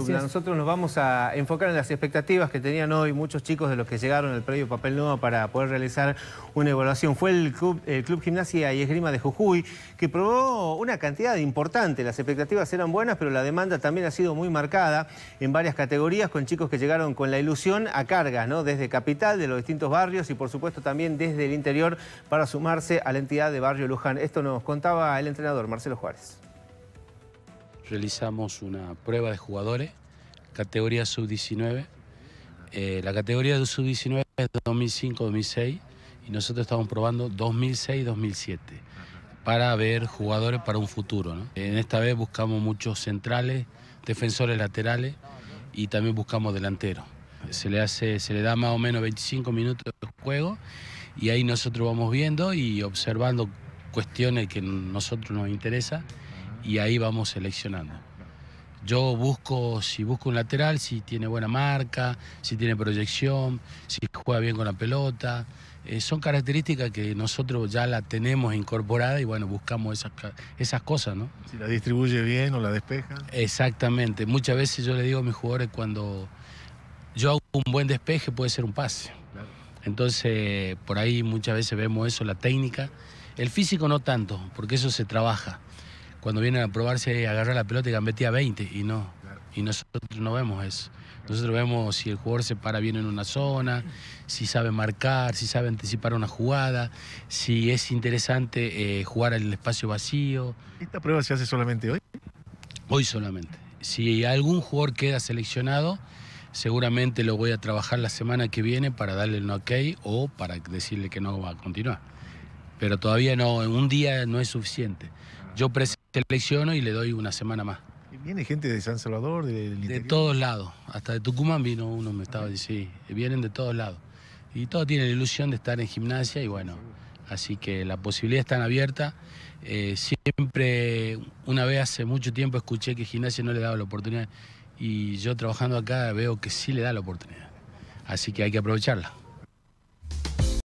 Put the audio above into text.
Nosotros nos vamos a enfocar en las expectativas que tenían hoy muchos chicos de los que llegaron al predio Papel Nuevo para poder realizar una evaluación. Fue el Club, Gimnasia y Esgrima de Jujuy que probó una cantidad importante. Las expectativas eran buenas, pero la demanda también ha sido muy marcada en varias categorías con chicos que llegaron con la ilusión a cargas, ¿no? Desde Capital, de los distintos barrios y por supuesto también desde el interior para sumarse a la entidad de Barrio Luján. Esto nos contaba el entrenador Marcelo Juárez realizamos una prueba de jugadores, categoría sub-19. Eh, la categoría de sub-19 es 2005-2006 y nosotros estamos probando 2006-2007 para ver jugadores para un futuro. En esta vez buscamos muchos centrales, defensores laterales y también buscamos delanteros. Se le, hace, se le da más o menos 25 minutos de juego y ahí nosotros vamos viendo y observando cuestiones que nosotros nos interesan y ahí vamos seleccionando. Yo busco, si busco un lateral, si tiene buena marca, si tiene proyección, si juega bien con la pelota. Eh, son características que nosotros ya la tenemos incorporada y bueno, buscamos esas, cosas, ¿no? Si la distribuye bien o la despeja. Exactamente. Muchas veces yo le digo a mis jugadores cuando yo hago un buen despeje puede ser un pase. Entonces, por ahí muchas veces vemos eso, la técnica. El físico no tanto, porque eso se trabaja cuando vienen a probarse agarrar la pelota y metía 20 y no. Y nosotros no vemos eso. Nosotros vemos si el jugador se para bien en una zona, si sabe marcar, si sabe anticipar una jugada, si es interesante eh, jugar el espacio vacío. ¿Esta prueba se hace solamente hoy? Hoy solamente. Si algún jugador queda seleccionado, seguramente lo voy a trabajar la semana que viene para darle el no ok o para decirle que no va a continuar. Pero todavía no, un día no es suficiente. Yo presento selecciono y le doy una semana más. ¿Viene gente de San Salvador, De todos lados, hasta de Tucumán vino uno, me estaba diciendo, vienen de todos lados. Y todos tienen la ilusión de estar en gimnasia y bueno, así que la posibilidad está abierta. Eh, siempre, una vez hace mucho tiempo escuché que gimnasia no le daba la oportunidad y yo trabajando acá veo que sí le da la oportunidad. Así que hay que aprovecharla.